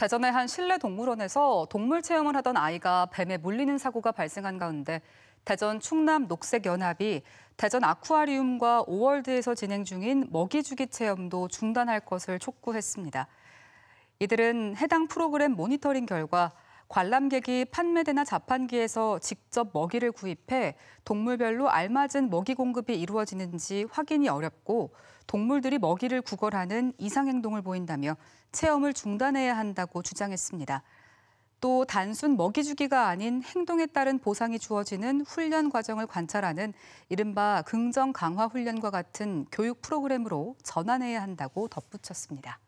대전의 한 실내 동물원에서 동물 체험을 하던 아이가 뱀에 물리는 사고가 발생한 가운데 대전 충남 녹색연합이 대전 아쿠아리움과 오월드에서 진행 중인 먹이주기 체험도 중단할 것을 촉구했습니다. 이들은 해당 프로그램 모니터링 결과 관람객이 판매대나 자판기에서 직접 먹이를 구입해 동물별로 알맞은 먹이 공급이 이루어지는지 확인이 어렵고 동물들이 먹이를 구걸하는 이상 행동을 보인다며 체험을 중단해야 한다고 주장했습니다. 또 단순 먹이 주기가 아닌 행동에 따른 보상이 주어지는 훈련 과정을 관찰하는 이른바 긍정 강화 훈련과 같은 교육 프로그램으로 전환해야 한다고 덧붙였습니다.